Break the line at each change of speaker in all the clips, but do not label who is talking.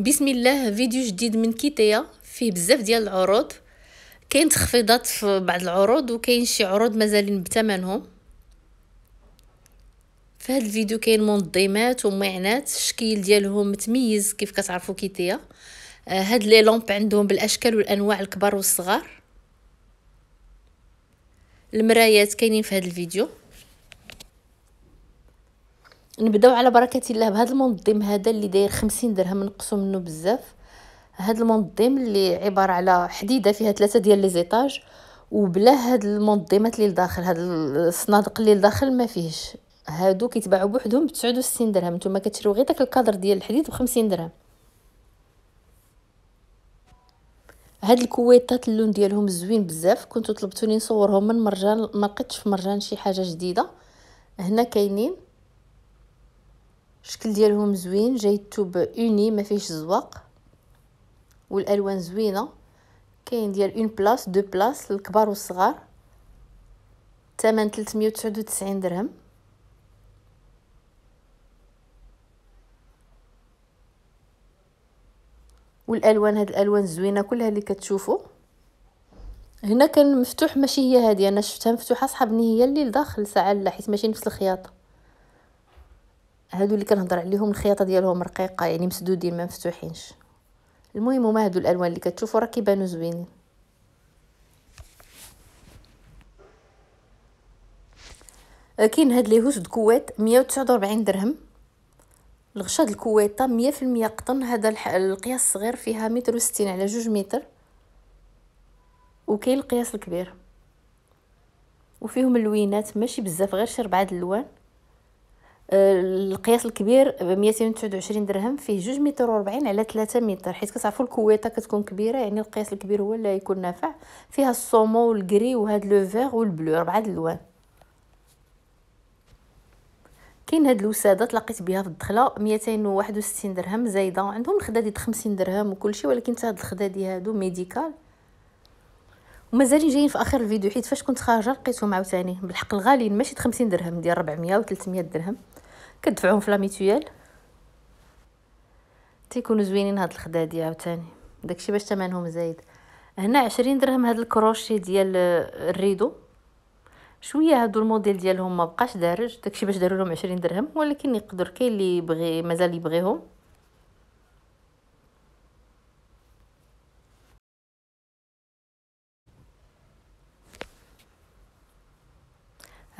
بسم الله فيديو جديد من كيتيا فيه بزاف ديال العروض كاين تخفيضات في بعض العروض وكاين شي عروض مازالين بثمنهم في هذا الفيديو كاين منظمات ومعنات الشكل ديالهم متميز كيف كتعرفوا كيتيا هاد لي لامب عندهم بالاشكال والانواع الكبار والصغار المرايات كاينين في هذا الفيديو نبداو على بركه الله بهذا المنظم هذا اللي داير خمسين درهم نقصوا منه بزاف هذا المنظم اللي عباره على حديده فيها ثلاثه ديال لي زيتاج وبلا هاد المنظمات اللي لداخل هاد الصنادق اللي لداخل ما فيهش هادو كيتباعوا بوحدهم ب 69 درهم نتوما كتشريو غير داك الكادر ديال الحديد ب 50 درهم هاد الكويطات اللون ديالهم زوين بزاف كنتو طلبتوني نصورهم من مرجان ما لقيتش في مرجان شي حاجه جديده هنا كاينين الشكل ديالهم زوين جاي التوب اوني ما فيهش زواق والالوان زوينه كاين ديال اون بلاص دو بلاص الكبار والصغار الثمن 399 درهم والالوان هاد الالوان زوينه كلها اللي كتشوفوا هنا كان مفتوح ماشي هي هذه انا شفتها مفتوحه صحابني هي اللي لداخل ساعه لا حيت ماشي نفس الخياطه هادو اللي كنهضر عليهم الخياطه ديالهم رقيقه يعني مسدودين ما مفتوحينش المهم هما هادو الالوان اللي كتشوفوا راه كيبانوا زوينين كاين هاد لي هوس دكوات 149 درهم الغشا د الكويطه 100% قطن هذا القياس الصغير فيها متر وستين على جوج متر وكاين القياس الكبير وفيهم اللوينات ماشي بزاف غير شي ربعه د اللوان القياس الكبير ب 229 درهم فيه 2 متر و40 على 3 متر حيت كتعرفوا الكويته كتكون كبيره يعني القياس الكبير هو اللي يكون نافع فيها الصومو والكري وهذا لو فيغ والبلو اربعه الالوان كاين هاد الوسادات لقيت بها في الدخله 261 درهم زايده عندهم الخدادي 50 درهم وكلشي ولكن حتى هاد الخدادي هادو ميديكال ومازالين جايين في اخر الفيديو حيت فاش كنت خارجه لقيتهم عاوتاني بالحق الغاليين ماشي 50 درهم ديال 400 و 300 درهم كدفعهم في لاميتويال تيكونوا زوينين هاد الخدادي عاوتاني داكشي باش ثمنهم زايد هنا 20 درهم هاد الكروشي ديال آه، الريدو شويه هادو الموديل ديالهم ما بقاش دارج داكشي باش داروا لهم 20 درهم ولكن يقدر كاين اللي يبغي مازال يبغيهم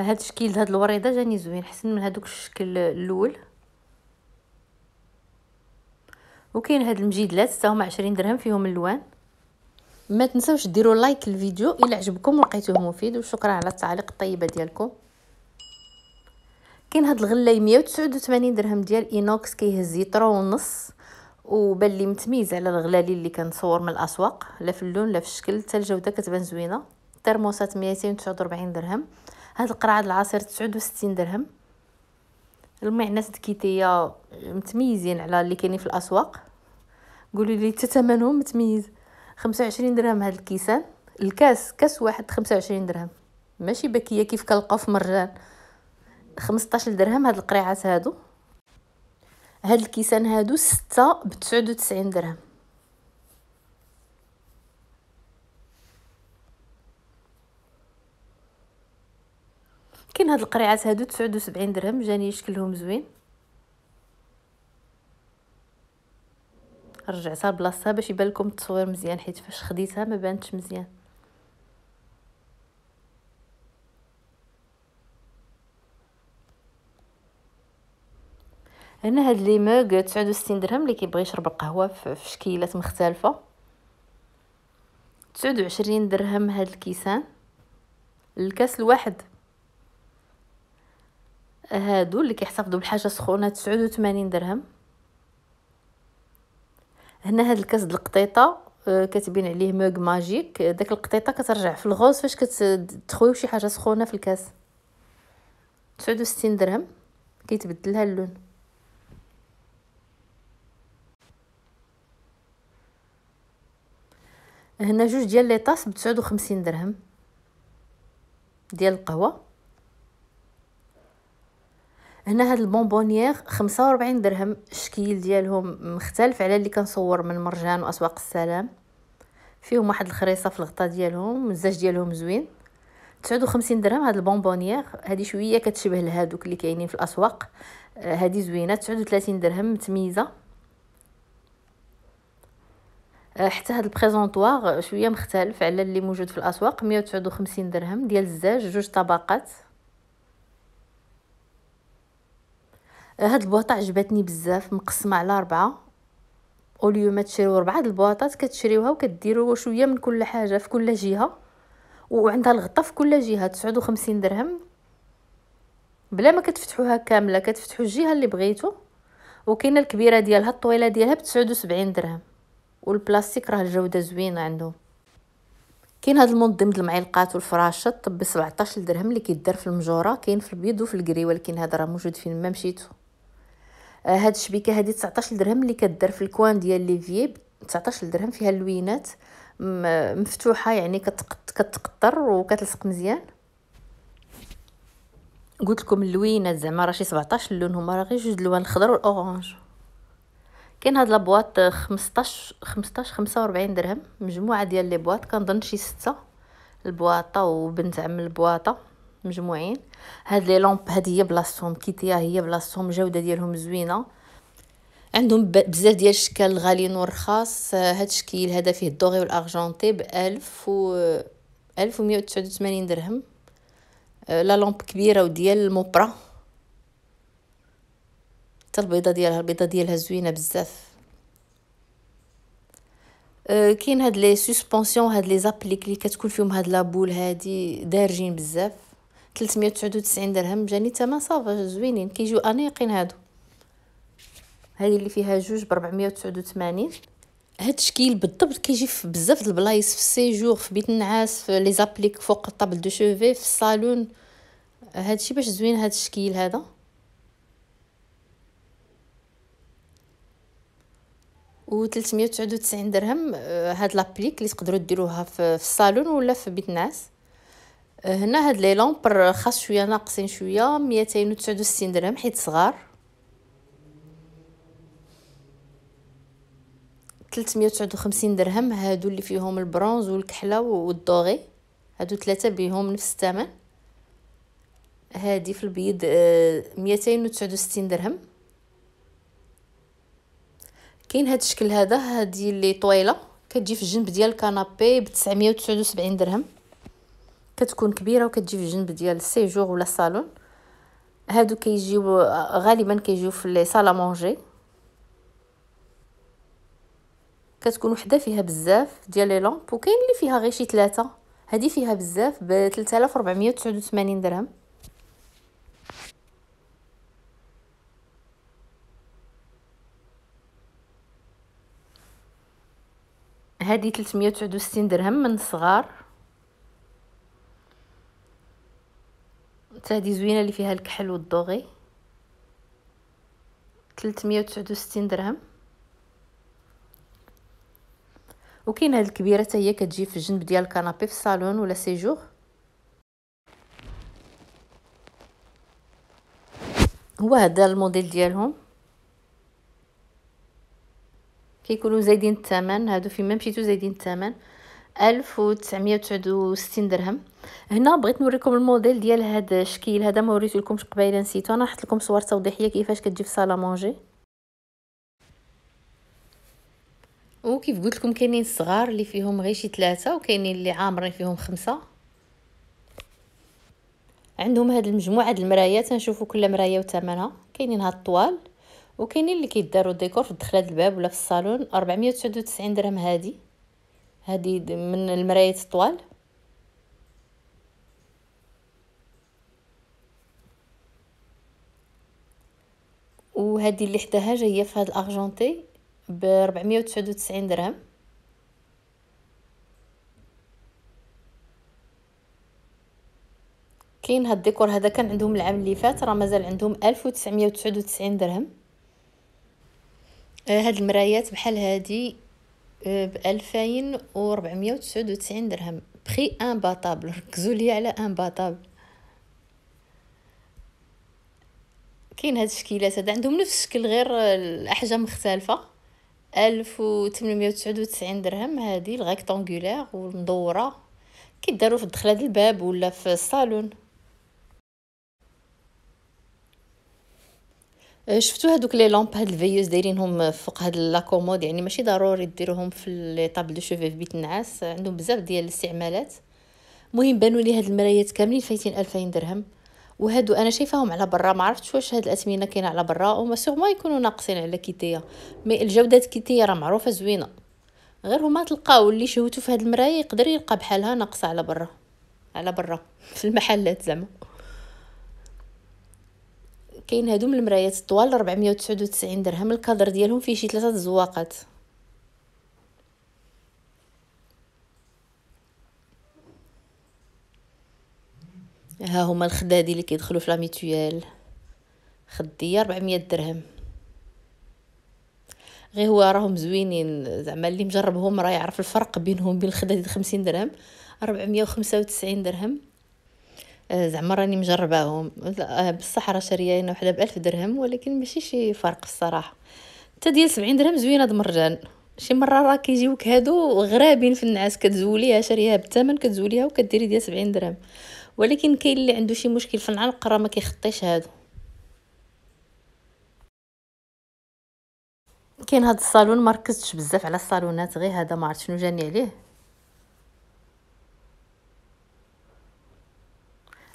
هاد الشكل هاد الوريضه جاني زوين حسن من هادوك الشكل الاول وكاين هاد المجيدلات حتى هما 20 درهم فيهم اللوان ما تنساوش ديروا لايك للفيديو الا عجبكم ولقيتوه مفيد وشكرا على التعليق الطيبه ديالكم كاين هاد الغلاي 189 درهم ديال اينوكس كيهز يطرو ونص وبان لي متميز على الغلالي اللي كنصور من الاسواق لا في اللون لا في الشكل حتى الجوده كتبان زوينه ترموسات 249 درهم هاد القرعه العصير 69 درهم المعنات الكيتيه متميزين على اللي كاينين في الاسواق قولوا لي حتى ثمنهم متميز 25 درهم هاد الكيسان الكاس كاس واحد 25 درهم ماشي بكيه كيف كنلقاو في مرجان 15 درهم هاد القريعات هادو هاد الكيسان هادو ستة ب 99 درهم هاد القريعات هادو تسعود وسبعين درهم جاني شكلهم زوين رجعتها لبلاصتها باش يبان لكم التصوير مزيان حيت فاش خديتها ما بانتش مزيان هنا هاد لي موغ 69 درهم اللي كيبغي يشرب القهوه في شكيلات مختلفه 29 درهم هاد الكيسان الكاس الواحد هادو اللي كيحتفظوا بحاجه سخونه 89 درهم هنا هاد الكاس د القطيطه آه، كتبين عليه موغ ماجيك داك القطيطه كترجع في الغوز فاش كتخويو شي حاجه سخونه في الكاس 69 درهم كيتبدل لها اللون هنا جوج ديال لي طاس ب 59 درهم ديال القهوه هنا هاد البونبونيير 45 درهم الشكل ديالهم مختلف على اللي كنصور من مرجان واسواق السلام فيهم واحد الخريصه في الغطاء ديالهم الزاج ديالهم زوين 59 درهم هاد البونبونيير هادي شويه كتشبه لهادوك اللي كاينين في الاسواق آه، هادي زوينه 39 درهم متميزه آه، حتى هاد البريزونطوار شويه مختلف على اللي موجود في الاسواق 159 درهم ديال الزاج جوج طبقات هاد البواطه عجبتني بزاف مقسمه على أربعة اوليو ما تشريو ربعة د البواطات كتشريوها وكديروا شويه من كل حاجه في كل جهه وعندها الغطاء في كل جهه 59 درهم بلا ما كتفتحوها كامله كتفتحوا الجهه اللي بغيتو وكاينه الكبيره ديالها الطويله ديالها ب 79 درهم والبلاستيك راه الجوده زوينه عندهم كاين هذا المنظم د المعلقات والفراشات ب 17 درهم اللي كيدار في المجوره كاين في البيض وفي الكري ولكن هذا راه موجود فين ما مشيتو آه، هاد الشبيكه هادي 19 درهم اللي كدار في الكوان ديال ليفيي 19 درهم فيها اللوينات مفتوحه يعني كتقطر وكتلصق مزيان قلت لكم اللوينات زعما راه شي 17 اللون هما راه غير جوج الوان الخضر والاورانج كاين هاد لابواط 15 15 45 درهم مجموعه ديال لي بواط كنظن شي 6 البواطه وبنت عم البواطه مجموعين هاد لي لامب هادي هي بلاصتهم كيتيا هي بلاصتهم الجوده ديالهم زوينه عندهم بزاف ديال الشكال الغاليين والرخاص آه، هاد الشكل هذا فيه الدوغي والارجونتي ب 1000 و 1189 درهم آه، لا لامب كبيره وديال الموبرا حتى البيضه ديالها البيضه ديالها زوينه بزاف آه، كاين هاد لي سسبونسيون هاد لي زابليك اللي كتكون فيهم هاد لابول هادي دارجين بزاف 399 درهم جاني تما صافا زوينين كيجيو انيقين هادو هذه اللي فيها جوج ب 489 هاد التشكيل بالضبط كيجي في بزاف د البلايص في السيجور في بيت النعاس في لي زابليك فوق الطابل دو شوفي في الصالون هادشي باش زوين هاد الشكيل هذا و 399 درهم آه، هاد لابليك اللي تقدروا ديروها في الصالون ولا في بيت النعاس هنا هاد لي لامبر خاص شويه ناقصين شويه 269 درهم حيت صغار 359 درهم هادو اللي فيهم البرونز والكحله والدوغي هادو ثلاثه بيهم نفس الثمن هادي في البيض آه، ميتين درهم كاين هاد الشكل هذا هادي اللي طويله كتجي في الجنب ديال الكنابي ب 979 درهم كتكون كبيره وكتجي في الجنب ديال السيجور ولا الصالون هادو كيجيو غالبا كيجيو في لي سالا مونجي كتكون وحده فيها بزاف ديال لي لامب وكاين اللي فيها غير شي ثلاثه هادي فيها بزاف ب 3489 درهم هادي 369 درهم من الصغار هذه زوينه اللي فيها الكحل والضوغي 369 درهم وكاين هاد الكبيره حتى هي كتجي في الجنب ديال الكنابي في الصالون ولا سيجور هو هذا الموديل ديالهم كيكونوا زايدين الثمن هادو فين ما مشيتو زايدين الثمن 1969 درهم هنا بغيت نوريكم الموديل ديال هذا الشكل هذا ما وريت لكمش قبيله نسيتو انا حط لكم صور توضيحيه كيفاش كتجي في صاله مونجي وكيف قلت لكم كاينين الصغار اللي فيهم غير شي ثلاثه وكاينين اللي عامرين فيهم خمسه عندهم هاد المجموعه د المرايات نشوفوا كل مرايه وثمنها كاينين هاد الطوال وكاينين اللي كيداروا ديكور في دخله الباب ولا في الصالون 499 درهم هادي هذه من المراية الطوال وهذه اللي حداها جايه في هاد الارجنتي ب 499 درهم كاين هاد الديكور هذا كان عندهم العام اللي فات راه مازال عندهم 1999 درهم آه، هاد المرايات بحال هادي ب 2499 درهم بخي ان باطابل ركزوا لي على ان باطابل كاين هاد الشكيلات هاد عندهم نفس الشكل غير الاحجام مختلفه 1899 درهم هذه الغاكتونغولير والمدوره داروا في الدخله ديال الباب ولا في الصالون شفتوا هذوك لي لامب هاد الفيوز دايرينهم فوق هاد لاكومود يعني ماشي ضروري ديروهم في لي طابل دو شوفي في بيت النعاس عندهم بزاف ديال الاستعمالات مهم بانوا لي هاد المرايات كاملين فايتين ألفين درهم وهادو انا شايفاهم على برا ما عرفتش واش هاد الاثمنه كاينه على برا وما ما يكونوا ناقصين على كيتيا مي الجوده كيتيا راه معروفه زوينه غير هما تلقاو اللي شهوتو في هاد المرايه يقدر يلقى بحالها ناقصه على برا على برا في المحلات زعما كاين هادو من المرايات الطوال 499 درهم الكادر ديالهم فيه شي ثلاثه الزواقات ها هما الخدادي اللي كيدخلوا في لاميتويال خديه 400 درهم غير هو راهم زوينين زعما اللي مجربهم راه يعرف الفرق بينهم بين الخدادي 50 درهم 495 درهم آه، زعما راني مجرباهم آه، بصح راه شاريه وحده بألف درهم ولكن ماشي شي فرق الصراحه حتى ديال 70 درهم زوينه مرجان شي مره راه كيجيوك هادو غرابين في النعاس كتزوليها شاريها بالثمن كتزوليها وكديري ديال 70 درهم ولكن كاين اللي عنده شي مشكل في العنق راه ما كيخطيش هادو كاين هاد الصالون ما ركزتش بزاف على الصالونات غير هذا ما عرفت شنو جاني عليه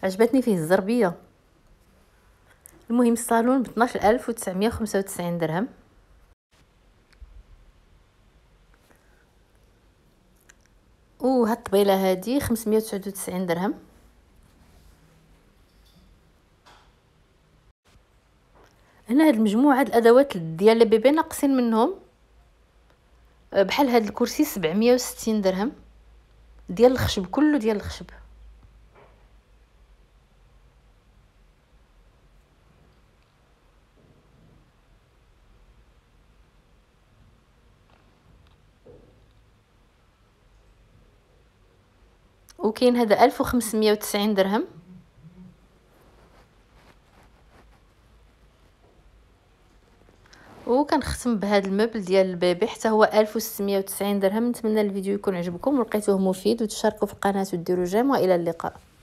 عجبتني فيه الزربيه المهم الصالون ب 12995 درهم هاد الطبيله هادي 599 درهم هنا هاد المجموعه الادوات ديال البيبي ناقصين منهم بحال هاد الكرسي 760 درهم ديال الخشب كله ديال الخشب وكاين هذا ألف وخمسمية وتسعين درهم وكنختم بهذا المبل ديال البيبي حتى هو 1690 درهم نتمنى الفيديو يكون عجبكم ولقيتوه مفيد وتشاركوا في القناه وديروا جيم والى اللقاء